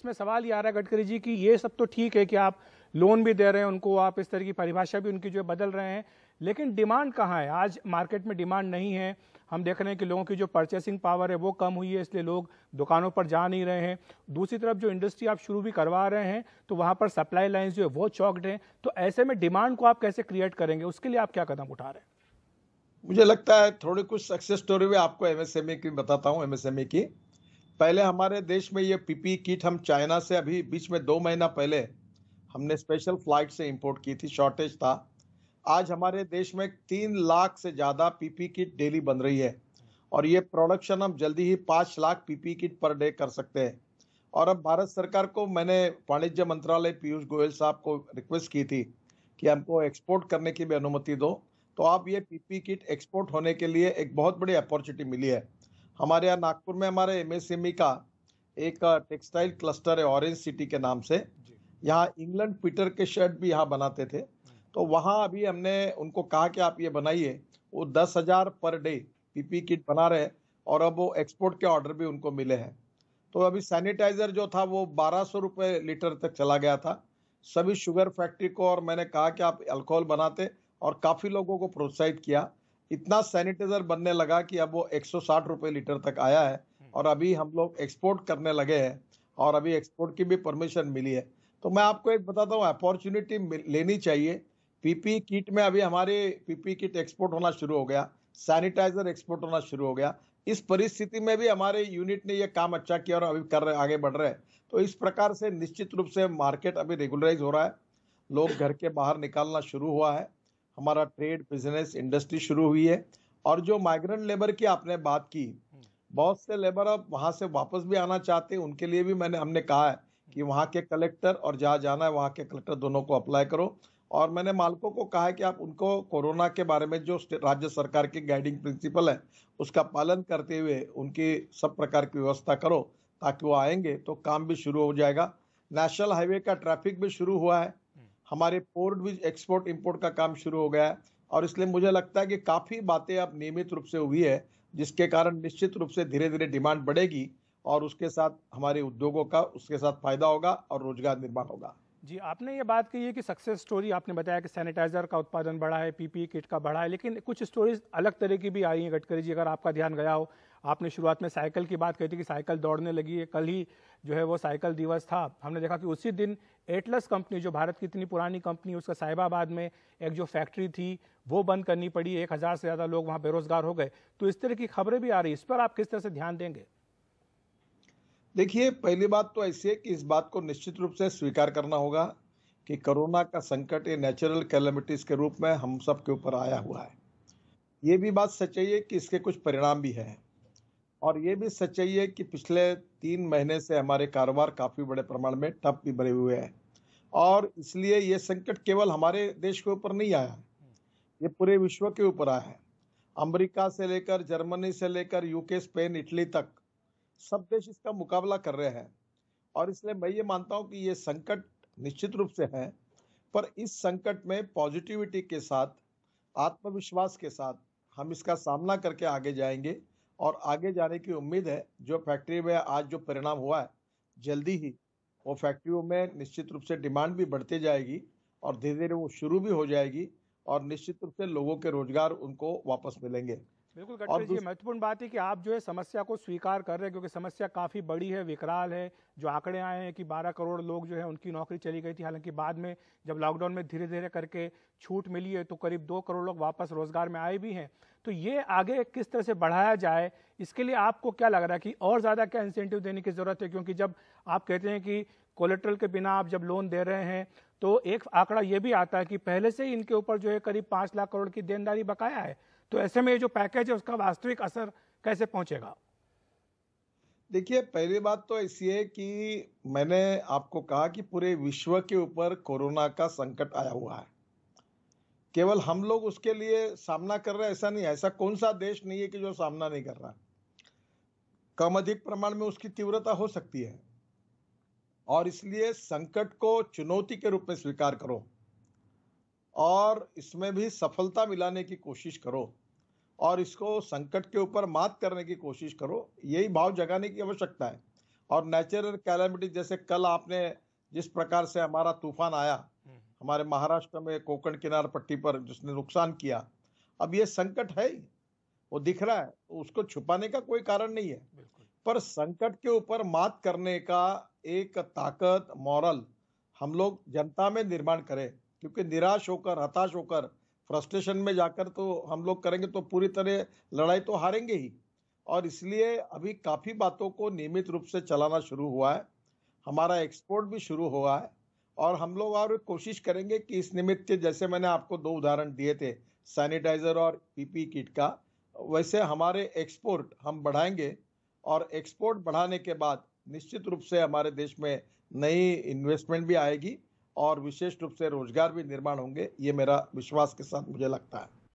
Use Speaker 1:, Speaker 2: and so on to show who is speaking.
Speaker 1: इसमें सवाल ये आ रहा है गडकरी जी कि ये सब तो ठीक है कि आप लोन भी दे रहे हैं उनको आप इस तरह की परिभाषा भी उनकी जो है बदल रहे हैं लेकिन डिमांड कहाँ है आज मार्केट में डिमांड नहीं है हम देख रहे हैं कि लोगों की जो परचेसिंग पावर है वो कम हुई है इसलिए लोग दुकानों पर जा नहीं रहे हैं दूसरी तरफ जो इंडस्ट्री आप शुरू भी करवा रहे हैं तो वहाँ पर सप्लाई लाइन्स जो है वो चौकड हैं तो ऐसे में डिमांड को आप कैसे क्रिएट करेंगे उसके लिए आप क्या कदम उठा रहे
Speaker 2: हैं मुझे लगता है थोड़ी कुछ सक्सेस स्टोरी भी आपको एमएसएमई की बताता हूँ एमएसएमई की पहले हमारे देश में ये पीपी किट हम चाइना से अभी बीच में दो महीना पहले हमने स्पेशल फ्लाइट से इंपोर्ट की थी शॉर्टेज था आज हमारे देश में तीन लाख से ज़्यादा पीपी किट डेली बन रही है और ये प्रोडक्शन हम जल्दी ही पाँच lakh PP kit per day कर सकते हैं और अब भारत सरकार को मैंने वाणिज्य मंत्रालय पीयूष गोयल साहब को रिक्वेस्ट की थी कि हमको एक्सपोर्ट करने की भी अनुमति दो तो आप ये पीपी किट एक्सपोर्ट होने के लिए एक बहुत बड़ी अपॉर्चुनिटी मिली है हमारे यहाँ नागपुर में हमारे एमएसएमई e का एक टेक्सटाइल क्लस्टर है ऑरेंज सिटी के नाम से यहाँ इंग्लैंड पीटर के शर्ट भी यहाँ बनाते थे तो वहाँ अभी हमने उनको कहा कि आप ये बनाइए वो दस हजार पर डे पीपी किट बना रहे और अब वो एक्सपोर्ट के ऑर्डर भी उनको मिले हैं तो अभी सैनिटाइजर जो था वो बारह सौ रुपये लीटर तक चला गया था सभी शुगर फैक्ट्री को और मैंने कहा कि आप अल्कोहल बनाते और काफ़ी लोगों को प्रोत्साहित किया इतना सैनिटाइजर बनने लगा कि अब वो एक सौ लीटर तक आया है हम्म। और अभी हम लोग एक्सपोर्ट करने लगे हैं और अभी एक्सपोर्ट की भी परमिशन मिली है तो मैं आपको एक बताता हूँ अपॉर्चुनिटी लेनी चाहिए पीपी किट में अभी हमारे पीपी किट एक्सपोर्ट होना शुरू हो गया सैनिटाइजर एक्सपोर्ट होना शुरू हो गया इस परिस्थिति में भी हमारे यूनिट ने यह काम अच्छा किया और अभी कर रहे आगे बढ़ रहे हैं तो इस प्रकार से निश्चित रूप से मार्केट अभी रेगुलराइज हो रहा है लोग घर के बाहर निकालना शुरू हुआ है हमारा ट्रेड बिजनेस इंडस्ट्री शुरू हुई है और जो माइग्रेंट लेबर की आपने बात की हम्म। बहुत से लेबर अब वहाँ से वापस भी आना चाहते हैं उनके लिए भी मैंने हमने कहा है कि वहाँ के कलेक्टर और जहाँ जाना है वहाँ के कलेक्टर दोनों को अप्लाई करो और मैंने मालकों को कहा है कि आप उनको कोरोना के बारे में जो राज्य सरकार के गाइडिंग प्रिंसिपल है उसका पालन करते हुए उनकी सब प्रकार की व्यवस्था करो ताकि वो आएंगे तो काम भी शुरू हो जाएगा नेशनल हाईवे का ट्रैफिक भी शुरू हुआ है हमारे पोर्ट भी एक्सपोर्ट इंपोर्ट का काम शुरू हो गया है और इसलिए मुझे लगता है कि काफ़ी बातें अब नियमित रूप से हुई है जिसके कारण निश्चित रूप से धीरे धीरे डिमांड बढ़ेगी और उसके साथ हमारे उद्योगों का उसके साथ फायदा होगा और रोजगार निर्माण होगा
Speaker 1: जी आपने ये बात कही है कि सक्सेस स्टोरी आपने बताया कि सैनिटाइजर का उत्पादन बढ़ा है पीपीई किट e का बढ़ा है लेकिन कुछ स्टोरीज अलग तरह की भी आई हैं गडकरी जी अगर आपका ध्यान गया हो आपने शुरुआत में साइकिल की बात कही थी कि साइकिल दौड़ने लगी है कल ही जो है वो साइकिल दिवस था हमने देखा कि उसी दिन एटलस कंपनी जो भारत की इतनी पुरानी कंपनी उसका साहिबाबाद में एक जो फैक्ट्री थी वो बंद करनी पड़ी एक हज़ार से ज़्यादा लोग वहाँ बेरोजगार हो गए तो इस तरह की खबरें भी आ रही इस पर आप किस तरह से ध्यान देंगे
Speaker 2: देखिए पहली बात तो ऐसी है कि इस बात को निश्चित रूप से स्वीकार करना होगा कि कोरोना का संकट ये नेचुरल कैलमिटीज के रूप में हम सब के ऊपर आया हुआ है ये भी बात सच्चाई है कि इसके कुछ परिणाम भी हैं और ये भी सच्चाई है कि पिछले तीन महीने से हमारे कारोबार काफ़ी बड़े प्रमाण में ठप भी भरे हुए हैं और इसलिए ये संकट केवल हमारे देश के ऊपर नहीं आया ये पूरे विश्व के ऊपर आया है अमेरिका से लेकर जर्मनी से लेकर यूके स्पेन इटली तक सब देश इसका मुकाबला कर रहे हैं और इसलिए मैं ये मानता हूँ कि ये संकट निश्चित रूप से है पर इस संकट में पॉजिटिविटी के साथ आत्मविश्वास के साथ हम इसका सामना करके आगे जाएंगे और आगे जाने की उम्मीद है जो फैक्ट्री में आज जो परिणाम हुआ है जल्दी ही वो फैक्ट्रियों में निश्चित रूप से डिमांड भी बढ़ती जाएगी और धीरे धीरे वो शुरू भी हो जाएगी और निश्चित रूप से लोगों के रोजगार उनको वापस मिलेंगे
Speaker 1: बिल्कुल जी महत्वपूर्ण बात है कि आप जो है समस्या को स्वीकार कर रहे हैं क्योंकि समस्या काफ़ी बड़ी है विकराल है जो आंकड़े आए हैं कि 12 करोड़ लोग जो है उनकी नौकरी चली गई थी हालांकि बाद में जब लॉकडाउन में धीरे धीरे करके छूट मिली है तो करीब दो करोड़ लोग वापस रोजगार में आए भी हैं तो ये आगे किस तरह से बढ़ाया जाए इसके लिए आपको क्या लग रहा है कि और ज़्यादा क्या इंसेंटिव देने की ज़रूरत है क्योंकि जब आप कहते हैं कि कोलेट्रल के बिना आप जब लोन दे रहे हैं तो एक आंकड़ा ये भी आता है कि पहले से ही इनके ऊपर जो है करीब पाँच लाख करोड़ की देनदारी बकाया है तो ऐसे में ये जो पैकेज है उसका वास्तविक असर कैसे पहुंचेगा
Speaker 2: देखिए पहली बात तो ऐसी है कि मैंने आपको कहा कि पूरे विश्व के ऊपर कोरोना का संकट आया हुआ है केवल हम लोग उसके लिए सामना कर रहे हैं ऐसा नहीं है ऐसा कौन सा देश नहीं है कि जो सामना नहीं कर रहा कम अधिक प्रमाण में उसकी तीव्रता हो सकती है और इसलिए संकट को चुनौती के रूप में स्वीकार करो और इसमें भी सफलता मिलाने की कोशिश करो और इसको संकट के ऊपर मात करने की कोशिश करो यही भाव जगाने की आवश्यकता है और नेचुरल कैलामिटी जैसे कल आपने जिस प्रकार से हमारा तूफान आया हमारे महाराष्ट्र में कोकण किनार पट्टी पर जिसने नुकसान किया अब ये संकट है वो दिख रहा है उसको छुपाने का कोई कारण नहीं है पर संकट के ऊपर मात करने का एक ताकत मॉरल हम लोग जनता में निर्माण करें क्योंकि निराश होकर हताश होकर फ्रस्ट्रेशन में जाकर तो हम लोग करेंगे तो पूरी तरह लड़ाई तो हारेंगे ही और इसलिए अभी काफ़ी बातों को नियमित रूप से चलाना शुरू हुआ है हमारा एक्सपोर्ट भी शुरू हुआ है और हम लोग और कोशिश करेंगे कि इस निमित्त जैसे मैंने आपको दो उदाहरण दिए थे सैनिटाइजर और पीपी किट का वैसे हमारे एक्सपोर्ट हम बढ़ाएंगे और एक्सपोर्ट बढ़ाने के बाद निश्चित रूप से हमारे देश में नई इन्वेस्टमेंट भी आएगी और विशेष रूप से रोजगार भी निर्माण होंगे ये मेरा विश्वास के साथ मुझे लगता है